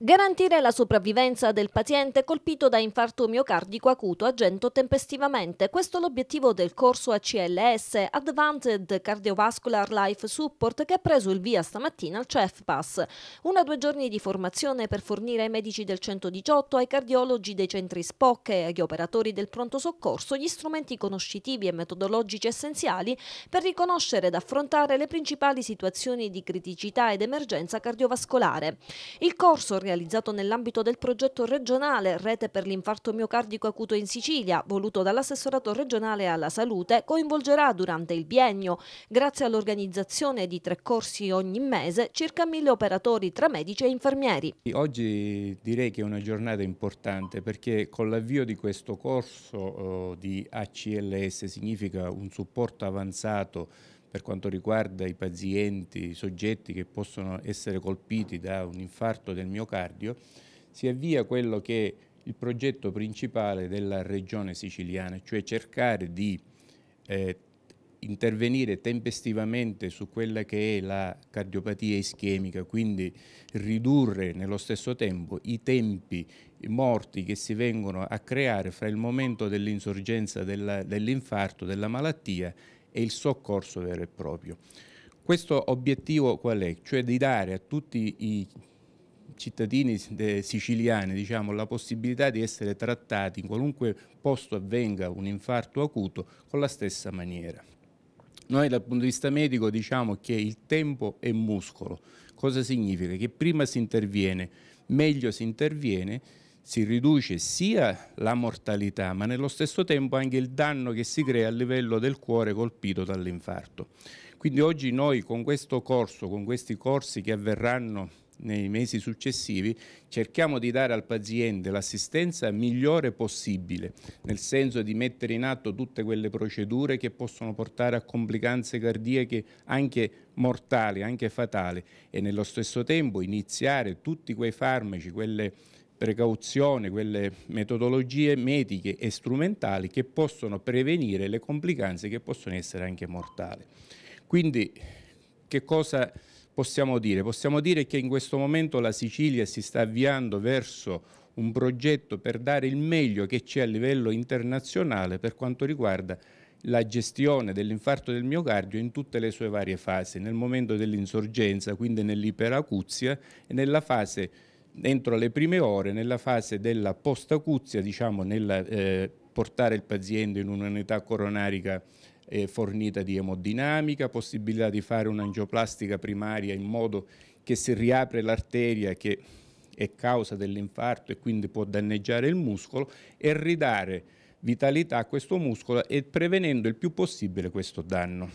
Garantire la sopravvivenza del paziente colpito da infarto miocardico acuto agendo tempestivamente. Questo è l'obiettivo del corso ACLS Advanced Cardiovascular Life Support che ha preso il via stamattina al CEFPAS. Una o due giorni di formazione per fornire ai medici del 118, ai cardiologi dei centri SPOC e agli operatori del pronto soccorso gli strumenti conoscitivi e metodologici essenziali per riconoscere ed affrontare le principali situazioni di criticità ed emergenza cardiovascolare. Il corso realizzato nell'ambito del progetto regionale Rete per l'infarto miocardico acuto in Sicilia, voluto dall'assessorato regionale alla salute, coinvolgerà durante il biennio, grazie all'organizzazione di tre corsi ogni mese, circa mille operatori tra medici e infermieri. Oggi direi che è una giornata importante perché con l'avvio di questo corso eh, di ACLS significa un supporto avanzato per quanto riguarda i pazienti, i soggetti che possono essere colpiti da un infarto del miocardio, si avvia quello che è il progetto principale della regione siciliana, cioè cercare di eh, intervenire tempestivamente su quella che è la cardiopatia ischemica, quindi ridurre nello stesso tempo i tempi morti che si vengono a creare fra il momento dell'insorgenza dell'infarto, dell della malattia e il soccorso vero e proprio. Questo obiettivo qual è? Cioè di dare a tutti i cittadini siciliani diciamo, la possibilità di essere trattati in qualunque posto avvenga un infarto acuto con la stessa maniera. Noi dal punto di vista medico diciamo che il tempo è muscolo. Cosa significa? Che prima si interviene, meglio si interviene si riduce sia la mortalità ma nello stesso tempo anche il danno che si crea a livello del cuore colpito dall'infarto. Quindi oggi noi con questo corso, con questi corsi che avverranno nei mesi successivi, cerchiamo di dare al paziente l'assistenza migliore possibile, nel senso di mettere in atto tutte quelle procedure che possono portare a complicanze cardiache anche mortali, anche fatali e nello stesso tempo iniziare tutti quei farmaci, quelle precauzioni, quelle metodologie mediche e strumentali che possono prevenire le complicanze che possono essere anche mortali. Quindi che cosa possiamo dire? Possiamo dire che in questo momento la Sicilia si sta avviando verso un progetto per dare il meglio che c'è a livello internazionale per quanto riguarda la gestione dell'infarto del miocardio in tutte le sue varie fasi, nel momento dell'insorgenza, quindi nell'iperacuzia e nella fase entro le prime ore nella fase della postacuzia, diciamo nel eh, portare il paziente in un'unità coronarica eh, fornita di emodinamica, possibilità di fare un'angioplastica primaria in modo che si riapre l'arteria che è causa dell'infarto e quindi può danneggiare il muscolo e ridare vitalità a questo muscolo e prevenendo il più possibile questo danno.